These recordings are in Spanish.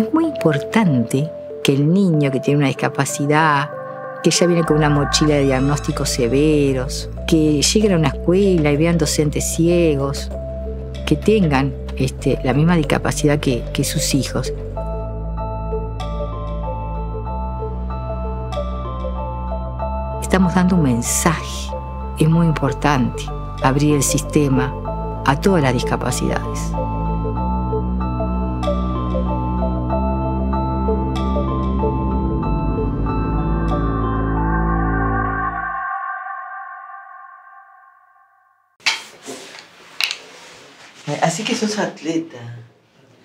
es muy importante que el niño que tiene una discapacidad, que ya viene con una mochila de diagnósticos severos, que llegue a una escuela y vean docentes ciegos, que tengan este, la misma discapacidad que sus hijos. Estamos dando un mensaje, es muy importante abrir el sistema a todas las discapacidades. Así que sos atleta.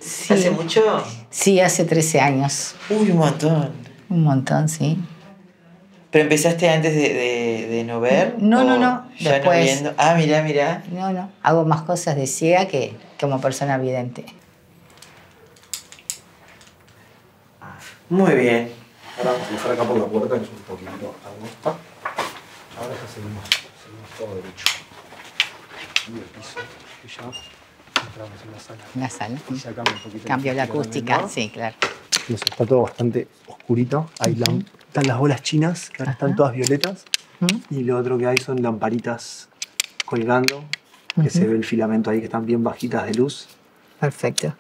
¿Hace mucho? Sí, hace 13 años. Uy, un montón. Un montón, sí. ¿Pero empezaste antes de, de, no ver? No, no, no. Ya Después, no viendo? Ah, mirá, mirá. No, no. Hago más cosas de ciega que como persona vidente. Muy bien. Ahora vamos a dejar acá por la puerta, que es un poquito Ahora ya seguimos, seguimos todo derecho. Y el piso, y ya entramos en la sala. En la sala. cambia la, acústica, sí, claro. está todo bastante oscurito. están las bolas chinas, que ahora están todas violetas. Y lo otro que hay son lamparitas colgando, que se ve el filamento ahí, que están bien bajitas de luz. Perfecto.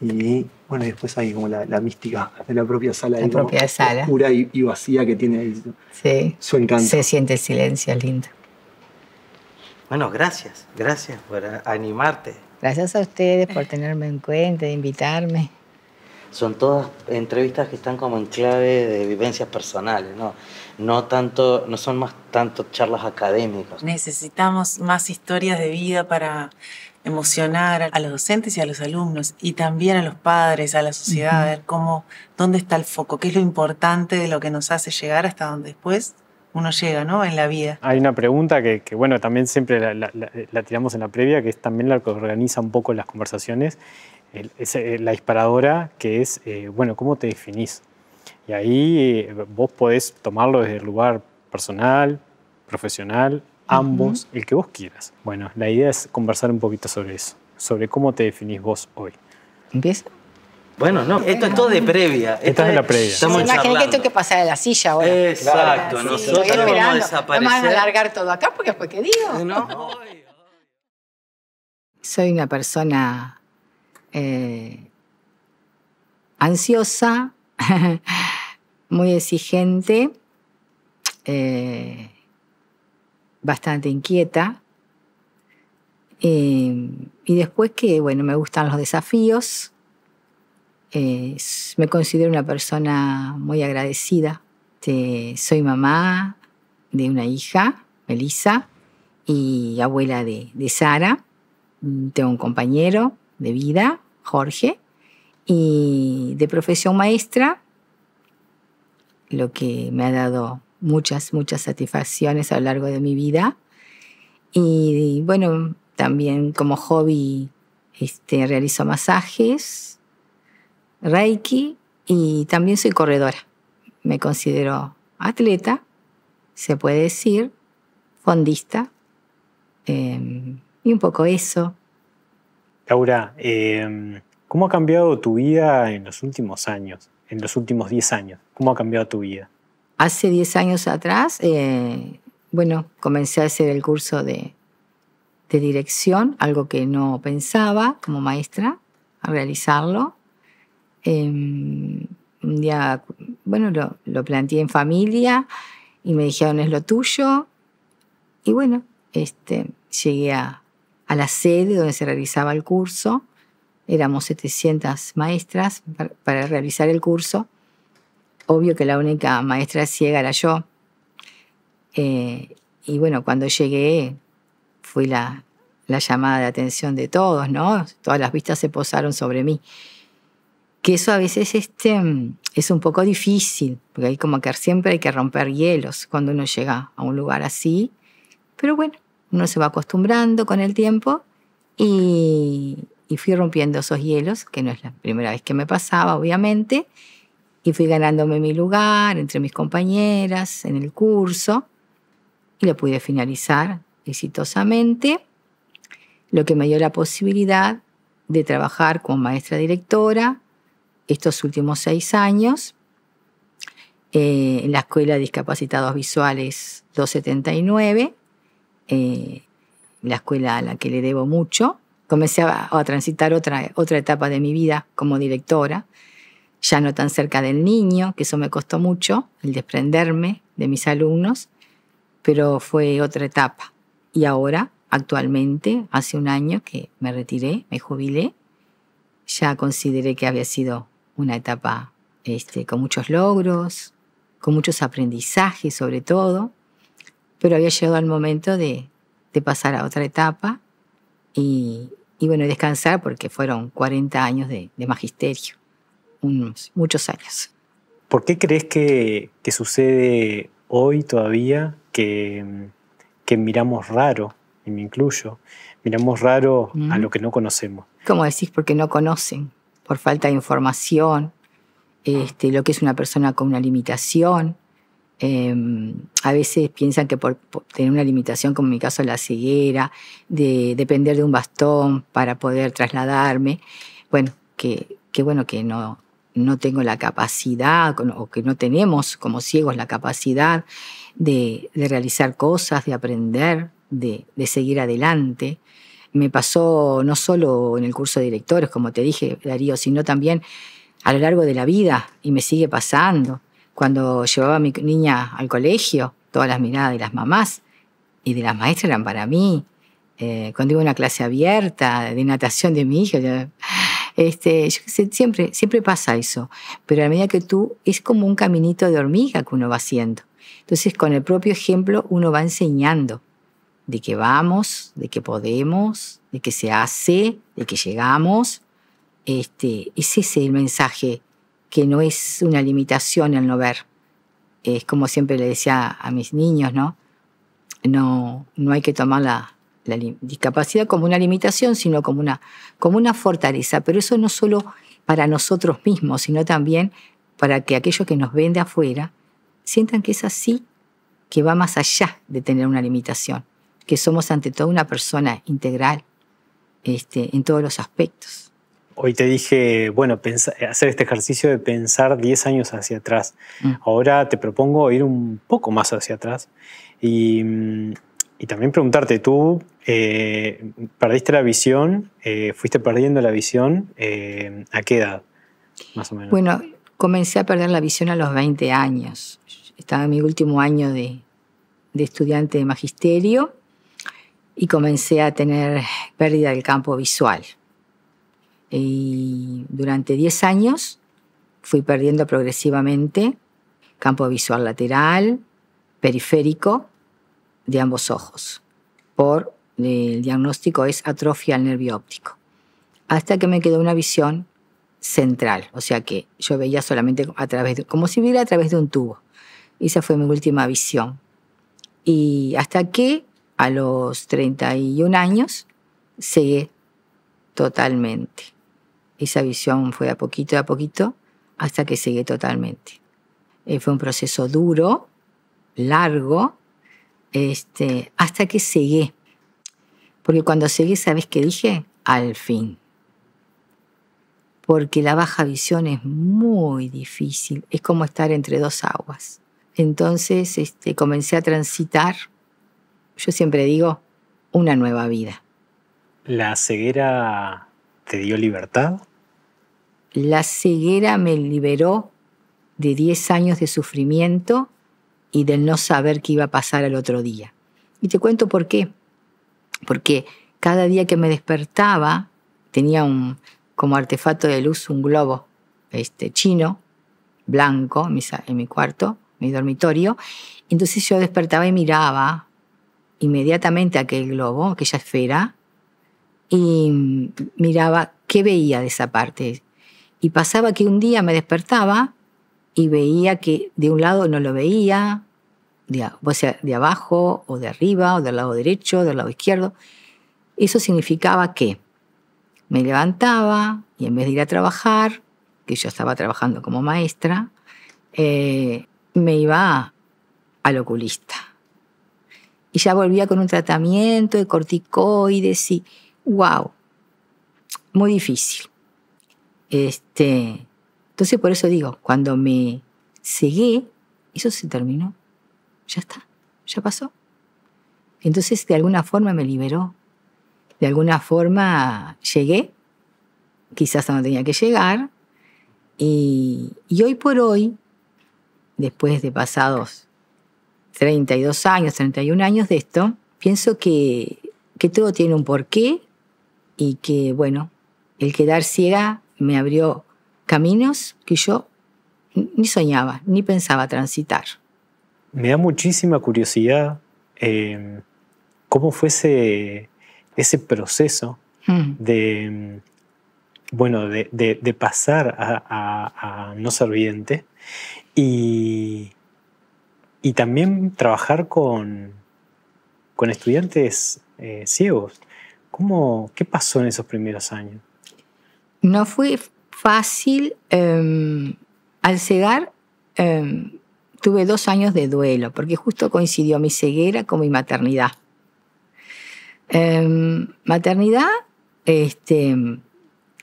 Y bueno, después hay como la, mística de la propia sala. La propia sala. pura y, vacía que tiene su encanto. Se siente el silencio, lindo. Bueno, gracias, gracias por animarte. Gracias a ustedes por tenerme en cuenta, de invitarme. Son todas entrevistas que están como en clave de vivencias personales, ¿no? No, tanto, no son más tanto charlas académicas. Necesitamos más historias de vida para emocionar a los docentes y a los alumnos y también a los padres, a la sociedad, a ver cómo, dónde está el foco, qué es lo importante de lo que nos hace llegar hasta donde después uno llega ¿no? en la vida. Hay una pregunta que, bueno, también siempre la, tiramos en la previa, que es también la que organiza un poco las conversaciones, es, la disparadora, que es, eh, bueno, ¿cómo te definís? Y ahí eh, vos podés tomarlo desde el lugar personal, profesional, ambos, el que vos quieras. Bueno, la idea es conversar un poquito sobre eso, sobre cómo te definís vos hoy. ¿Empieza? Bueno, no, esto es todo de previa. Esto, es de la previa. Estamos Imagínate que tengo que pasar de la silla ahora. Exacto, sí, nosotros vamos a desaparecer. Vamos a alargar todo acá porque fue que digo. Soy una persona eh, ansiosa, muy exigente, eh, bastante inquieta. y después que, bueno, me gustan los desafíos, eh, me considero una persona muy agradecida. Este, soy mamá de una hija, Melissa, y abuela de, Sara. Mm, tengo un compañero de vida, Jorge, y de profesión maestra, lo que me ha dado muchas, muchas satisfacciones a lo largo de mi vida. Y bueno, también como hobby este, realizo masajes, Reiki y también soy corredora. Me considero atleta, se puede decir, fondista em, y un poco eso. Laura, em, ¿cómo ha cambiado tu vida en los últimos años, en los últimos 10 años? ¿Cómo ha cambiado tu vida? Hace 10 años atrás, eh, bueno, comencé a hacer el curso de, de dirección, algo que no pensaba como maestra, a realizarlo. Em, un día, bueno, lo, lo, planteé en familia y me dijeron es lo tuyo. Y bueno, este, llegué a, la sede donde se realizaba el curso. Éramos 700 maestras para, realizar el curso. Obvio que la única maestra ciega era yo. Eh, y bueno, cuando llegué, fui la, la llamada de atención de todos, ¿no? Todas las vistas se posaron sobre mí que eso a veces este, es un poco difícil, porque hay como que siempre hay que romper hielos cuando uno llega a un lugar así, pero bueno, uno se va acostumbrando con el tiempo y, y fui rompiendo esos hielos, que no es la primera vez que me pasaba, obviamente, y fui ganándome mi lugar entre mis compañeras en el curso y lo pude finalizar exitosamente, lo que me dio la posibilidad de trabajar como maestra directora estos últimos seis años, eh, en la Escuela de Discapacitados Visuales 279, eh, la escuela a la que le debo mucho. Comencé a, a, transitar otra, otra etapa de mi vida como directora, ya no tan cerca del niño, que eso me costó mucho, el desprenderme de mis alumnos, pero fue otra etapa. Y ahora, actualmente, hace un año que me retiré, me jubilé, ya consideré que había sido una etapa este, con muchos logros, con muchos aprendizajes sobre todo, pero había llegado el momento de, pasar a otra etapa y, bueno, descansar porque fueron 40 años de, magisterio, muchos años. ¿Por qué crees que, sucede hoy todavía que, miramos raro, y me incluyo, miramos raro a lo que no conocemos? ¿Cómo decís, porque no conocen por falta de información, este, lo que es una persona con una limitación. Em, a veces piensan que por, tener una limitación, como en mi caso la ceguera, de depender de un bastón para poder trasladarme, bueno, que, bueno que no, no tengo la capacidad o que no tenemos como ciegos la capacidad de, realizar cosas, de aprender, de, de seguir adelante me pasó no solo en el curso de directores, como te dije, Darío, sino también a lo largo de la vida y me sigue pasando. Cuando llevaba a mi niña al colegio, todas las miradas de las mamás y de las maestras eran para mí. Eh, cuando iba a una clase abierta de natación de mi hija, este, siempre, siempre pasa eso. Pero a medida que tú, es como un caminito de hormiga que uno va haciendo. Entonces, con el propio ejemplo, uno va enseñando de que vamos, de que podemos, de que se hace, de que llegamos. Este, es el mensaje, que no es una limitación al no ver. Es como siempre le decía a mis niños, ¿no? No, no hay que tomar la, la discapacidad como una limitación, sino como una, como una fortaleza. Pero eso no solo para nosotros mismos, sino también para que aquellos que nos ven de afuera sientan que es así, que va más allá de tener una limitación que somos ante todo una persona integral este, en todos los aspectos. Hoy te dije, bueno, hacer este ejercicio de pensar 10 años hacia atrás. Mm. Ahora te propongo ir un poco más hacia atrás y, también preguntarte, tú eh, perdiste la visión, eh, fuiste perdiendo la visión, eh, ¿a qué edad? Más o menos. Bueno, comencé a perder la visión a los 20 años. Estaba en mi último año de, de estudiante de magisterio y comencé a tener pérdida del campo visual. Y durante 10 años fui perdiendo progresivamente campo visual lateral, periférico de ambos ojos, por el diagnóstico es atrofia al nervio óptico, hasta que me quedó una visión central, o sea que yo veía solamente a través de, como si viera a través de un tubo. Esa fue mi última visión. Y hasta que a los 31 años cegué totalmente. Esa visión fue a poquito a poquito hasta que cegué totalmente. Eh, fue un proceso duro, largo, este, hasta que cegué. Porque cuando cegué, ¿sabes qué dije? Al fin. Porque la baja visión es muy difícil, es como estar entre dos aguas. Entonces este, comencé a transitar yo siempre digo, una nueva vida. ¿La ceguera te dio libertad? La ceguera me liberó de 10 años de sufrimiento y del no saber qué iba a pasar al otro día. Y te cuento por qué. Porque cada día que me despertaba tenía un, como artefacto de luz un globo este, chino, blanco, en mi, en mi cuarto, mi dormitorio. Entonces yo despertaba y miraba inmediatamente aquel globo, aquella esfera, y miraba qué veía de esa parte. Y pasaba que un día me despertaba y veía que de un lado no lo veía, de, abajo o de arriba, o del lado derecho, o del lado izquierdo. Eso significaba que me levantaba y en vez de ir a trabajar, que yo estaba trabajando como maestra, eh, me iba al oculista y ya volvía con un tratamiento de corticoides y wow, muy difícil. Este, entonces por eso digo, cuando me cegué, eso se terminó, ya está, ya pasó. Entonces de alguna forma me liberó, de alguna forma llegué, quizás no tenía que llegar, y, y hoy por hoy, después de pasados 32 años, 31 años de esto, pienso que, todo tiene un porqué y que, bueno, el quedar ciega me abrió caminos que yo ni soñaba, ni pensaba transitar. Me da muchísima curiosidad eh, cómo fue ese, proceso mm. de, bueno, de, pasar a, no ser no y, y también trabajar con, con estudiantes eh, ciegos. ¿Cómo, ¿Qué pasó en esos primeros años? No fue fácil. Em, al cegar em, tuve dos años de duelo, porque justo coincidió mi ceguera con mi maternidad. Em, maternidad, este,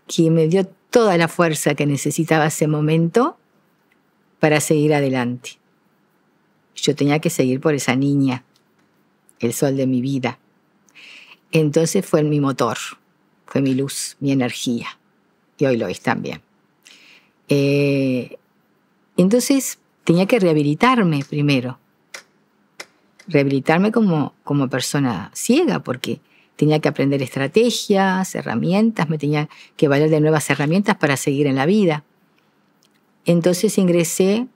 que me dio toda la fuerza que necesitaba ese momento para seguir adelante. Yo tenía que seguir por esa niña, el sol de mi vida. Entonces fue mi motor, fue mi luz, mi energía. Y hoy lo es también. Eh, entonces tenía que rehabilitarme primero. Rehabilitarme como, como persona ciega, porque tenía que aprender estrategias, herramientas, me tenía que valer de nuevas herramientas para seguir en la vida. Entonces ingresé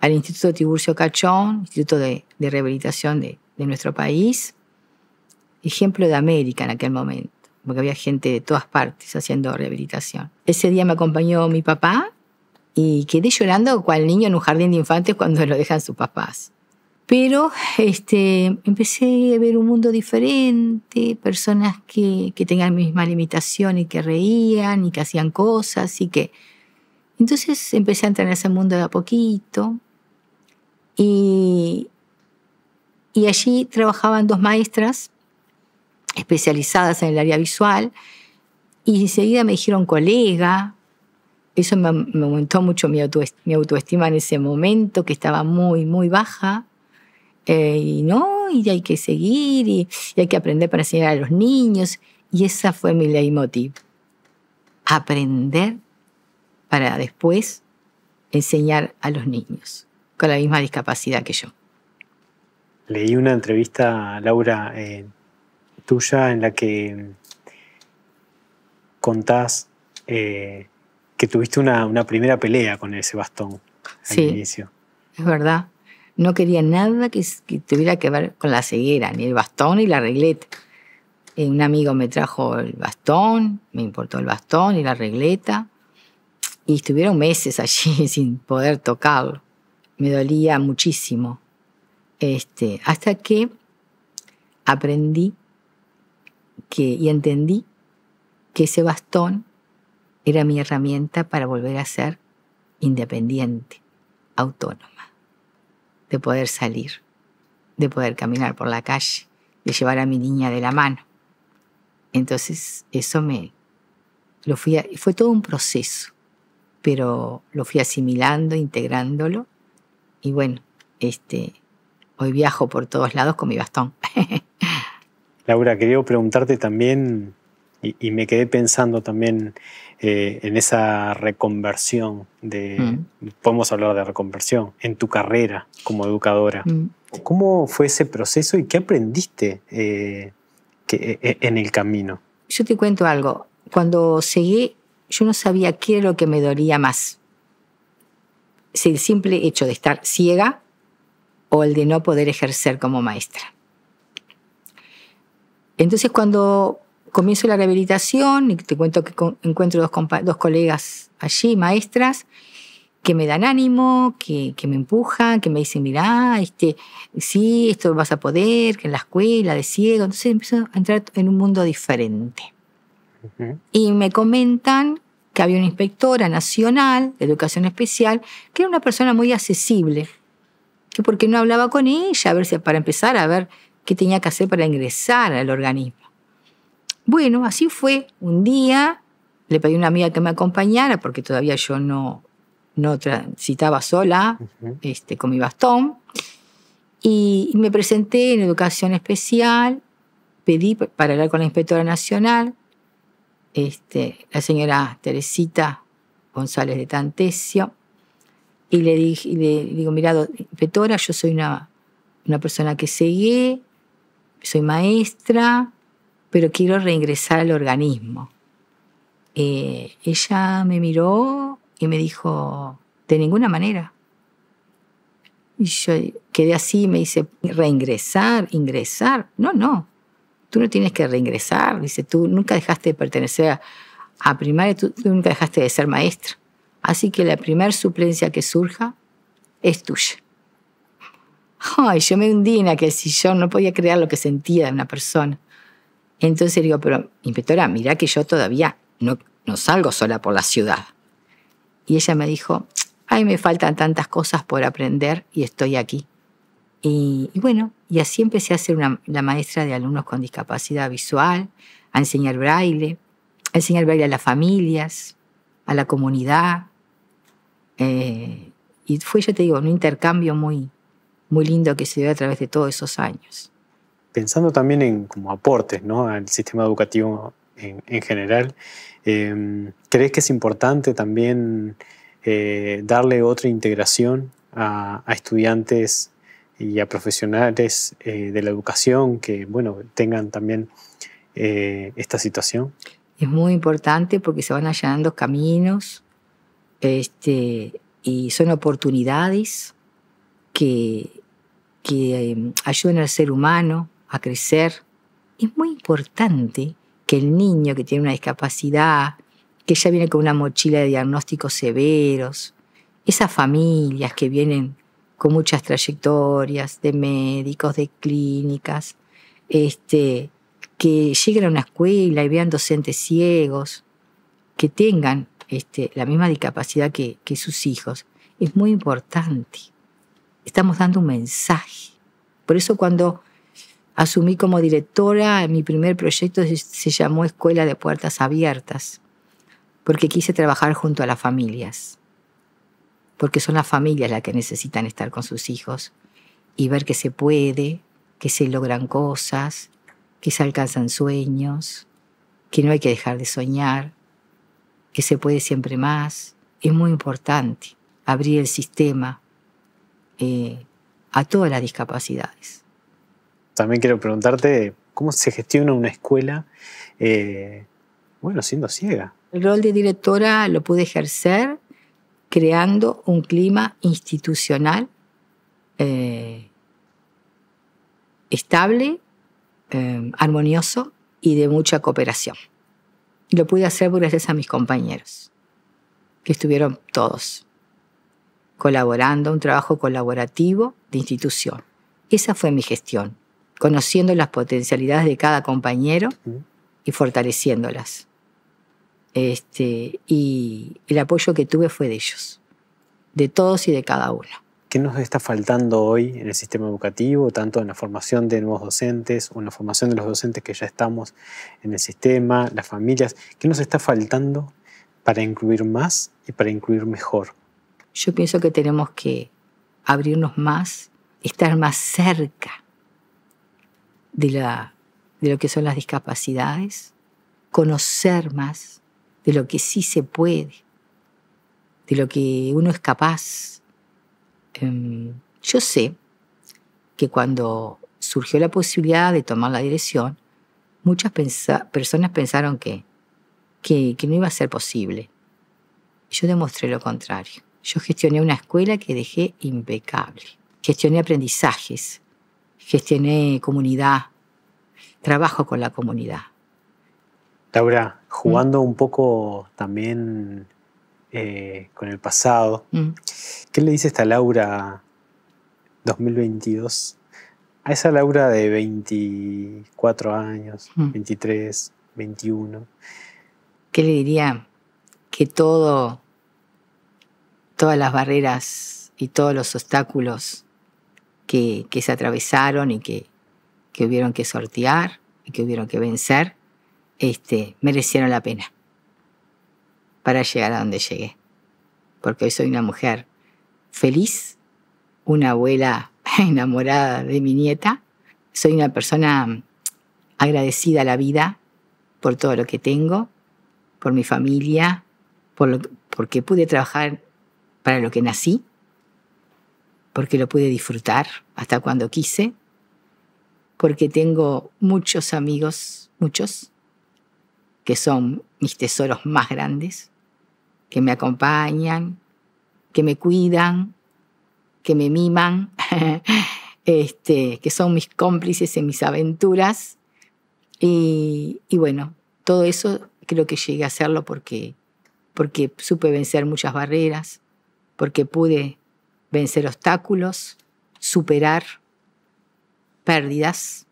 al Instituto Tiburcio Cachón, Instituto de, Rehabilitación de, nuestro país, ejemplo de América en aquel momento, porque había gente de todas partes haciendo rehabilitación. Ese día me acompañó mi papá y quedé llorando cual niño en un jardín de infantes cuando lo dejan sus papás. Pero este, empecé a ver un mundo diferente, personas que, que tenían limitación y que reían y que hacían cosas y que... Entonces empecé a entrar en ese mundo de a poquito, y, allí trabajaban dos maestras especializadas en el área visual y enseguida me dijeron colega. Eso me, aumentó mucho mi, autoestima, mi autoestima en ese momento, que estaba muy, muy baja. Eh, y no, y hay que seguir, y, hay que aprender para enseñar a los niños. Y esa fue mi leitmotiv. Aprender para después enseñar a los niños con la misma discapacidad que yo. Leí una entrevista, Laura, eh, tuya, en la que contás eh, que tuviste una, primera pelea con ese bastón al sí, inicio. Es verdad. No quería nada que, tuviera que ver con la ceguera, ni el bastón ni la regleta. Eh, un amigo me trajo el bastón, me importó el bastón y la regleta, y estuvieron meses allí sin poder tocarlo me dolía muchísimo. Este, hasta que aprendí que, y entendí que ese bastón era mi herramienta para volver a ser independiente, autónoma, de poder salir, de poder caminar por la calle, de llevar a mi niña de la mano. Entonces, eso me lo fui fue todo un proceso, pero lo fui asimilando, integrándolo y bueno, este, hoy viajo por todos lados con mi bastón. Laura, quería preguntarte también, y, me quedé pensando también eh, en esa reconversión de, mm. podemos hablar de reconversión, en tu carrera como educadora. Mm. ¿Cómo fue ese proceso y qué aprendiste eh, que, e, e, en el camino? Yo te cuento algo. Cuando seguí, yo no sabía qué era lo que me dolía más si el simple hecho de estar ciega o el de no poder ejercer como maestra. Entonces cuando comienzo la rehabilitación, y te cuento que encuentro dos, colegas allí, maestras, que me dan ánimo, que, me empujan, que me dicen, mira, este, sí, esto vas a poder, que en la escuela, de ciego. Entonces empiezo a entrar en un mundo diferente. Y me comentan que había una inspectora nacional de educación especial, que era una persona muy accesible, que porque no hablaba con ella, a ver si para empezar a ver qué tenía que hacer para ingresar al organismo. Bueno, así fue. Un día le pedí a una amiga que me acompañara, porque todavía yo no, no transitaba sola, este, con mi bastón, y me presenté en educación especial, pedí para hablar con la inspectora nacional, este, la señora Teresita González de Tantesio, y le, dije, digo, mira, Petora, yo soy una, persona que seguí, soy maestra, pero quiero reingresar al organismo. Eh, ella me miró y me dijo, de ninguna manera. Y yo quedé así, me dice, reingresar, ingresar. No, no, tú no tienes que reingresar, dice, tú nunca dejaste de pertenecer a, primaria, tú, nunca dejaste de ser maestra. Así que la primera suplencia que surja es tuya. Ay, yo me hundí en aquel sillón, no podía creer lo que sentía de una persona. Entonces digo, pero inspectora, mira que yo todavía no salgo sola por la ciudad. Y ella me dijo, ay, me faltan tantas cosas por aprender y estoy aquí. Y, bueno, y así empecé a ser la maestra de alumnos con discapacidad visual, a enseñar braille, a enseñar braille a las familias, a la comunidad. Eh, y fue, yo te digo, un intercambio muy, muy lindo que se dio a través de todos esos años. Pensando también en como aportes al sistema educativo en, general, em, ¿crees que es importante también eh, darle otra integración a estudiantes y a profesionales eh, de la educación que, bueno, tengan también eh, esta situación? Es muy importante porque se van allanando caminos este, y son oportunidades que, que ayuden em, ayudan al ser humano a crecer. Es muy importante que el niño que tiene una discapacidad, que ya viene con una mochila de diagnósticos severos, esas familias que vienen con muchas trayectorias de médicos, de clínicas, este, que lleguen a una escuela y vean docentes ciegos, que tengan este, la misma discapacidad que, que sus hijos, es muy importante. Estamos dando un mensaje. Por eso cuando asumí como directora, mi primer proyecto se llamó Escuela de Puertas Abiertas, porque quise trabajar junto a las familias porque son las familias las que necesitan estar con sus hijos y ver que se puede, que se logran cosas, que se alcanzan sueños, que no hay que dejar de soñar, que se puede siempre más. Es muy importante abrir el sistema eh, a todas las discapacidades. También quiero preguntarte cómo se gestiona una escuela, eh, bueno, siendo ciega. El rol de directora lo pude ejercer creando un clima institucional eh, estable, eh, armonioso y de mucha cooperación. Lo pude hacer gracias a mis compañeros, que estuvieron todos colaborando, un trabajo colaborativo de institución. Esa fue mi gestión, conociendo las potencialidades de cada compañero y fortaleciéndolas. Este, y el apoyo que tuve fue de ellos, de todos y de cada uno. ¿Qué nos está faltando hoy en el sistema educativo, tanto en la formación de nuevos docentes o en la formación de los docentes que ya estamos en el sistema, las familias? ¿Qué nos está faltando para incluir más y para incluir mejor? Yo pienso que tenemos que abrirnos más, estar más cerca de lo que son las discapacidades, conocer más, de lo que sí se puede, de lo que uno es capaz. Em, yo sé que cuando surgió la posibilidad de tomar la dirección, muchas personas pensaron que, que, que no iba a ser posible. Yo demostré lo contrario. Yo gestioné una escuela que dejé impecable. Gestioné aprendizajes, gestioné comunidad, trabajo con la comunidad. Laura, jugando mm. un poco también eh, con el pasado, mm. ¿qué le dice esta Laura 2022 a esa Laura de 24 años, 23, mm. 21? ¿Qué le diría? Que todo, todas las barreras y todos los obstáculos que, se atravesaron y que, que hubieron que sortear y que hubieron que vencer, este, merecieron la pena para llegar a donde llegué. Porque hoy soy una mujer feliz, una abuela enamorada de mi nieta, soy una persona agradecida a la vida por todo lo que tengo, por mi familia, por lo, porque pude trabajar para lo que nací, porque lo pude disfrutar hasta cuando quise, porque tengo muchos amigos, muchos, que son mis tesoros más grandes, que me acompañan, que me cuidan, que me miman, este, que son mis cómplices en mis aventuras. Y, bueno, todo eso creo que llegué a hacerlo porque, porque supe vencer muchas barreras, porque pude vencer obstáculos, superar pérdidas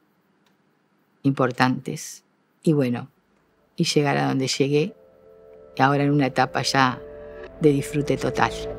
importantes. Y bueno, y llegar a donde llegué, ahora en una etapa ya de disfrute total.